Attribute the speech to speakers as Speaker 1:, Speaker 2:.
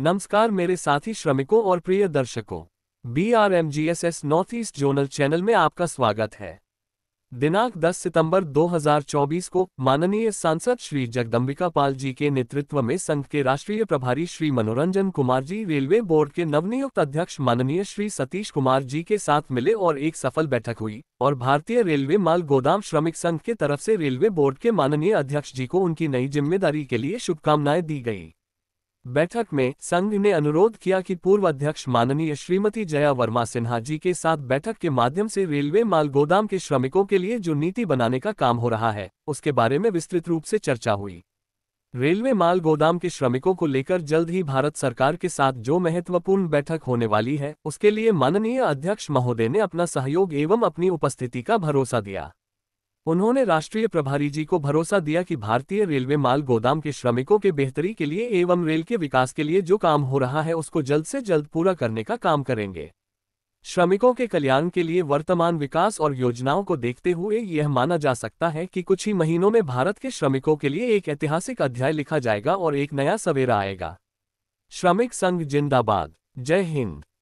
Speaker 1: नमस्कार मेरे साथी श्रमिकों और प्रिय दर्शकों B R M G S S North East zonal channel में आपका स्वागत है दिनांक 10 सितंबर 2024 को माननीय सांसद श्री जगदम्बिका पाल जी के नेतृत्व में संघ के राष्ट्रीय प्रभारी श्री मनोरंजन कुमार जी रेलवे बोर्ड के नवनियुक्त अध्यक्ष माननीय श्री सतीश कुमार जी के साथ मिले और एक सफल बैठक हुई और भारतीय रेलवे माल गोदाम श्रमिक संघ के तरफ से रेलवे बोर्ड के माननीय अध्यक्ष जी को उनकी नई जिम्मेदारी के लिए शुभकामनाएं दी गयी बैठक में संघ ने अनुरोध किया कि पूर्व अध्यक्ष माननीय श्रीमती जया वर्मा सिन्हा जी के साथ बैठक के माध्यम से रेलवे माल गोदाम के श्रमिकों के लिए जो नीति बनाने का काम हो रहा है उसके बारे में विस्तृत रूप से चर्चा हुई रेलवे माल गोदाम के श्रमिकों को लेकर जल्द ही भारत सरकार के साथ जो महत्वपूर्ण बैठक होने वाली है उसके लिए माननीय अध्यक्ष महोदय ने अपना सहयोग एवं अपनी उपस्थिति का भरोसा दिया उन्होंने राष्ट्रीय प्रभारी जी को भरोसा दिया कि भारतीय रेलवे माल गोदाम के श्रमिकों के बेहतरी के लिए एवं रेल के विकास के लिए जो काम हो रहा है उसको जल्द से जल्द पूरा करने का काम करेंगे श्रमिकों के कल्याण के लिए वर्तमान विकास और योजनाओं को देखते हुए यह माना जा सकता है कि कुछ ही महीनों में भारत के श्रमिकों के लिए एक ऐतिहासिक अध्याय लिखा जाएगा और एक नया सवेरा आएगा श्रमिक संघ जिंदाबाद जय हिंद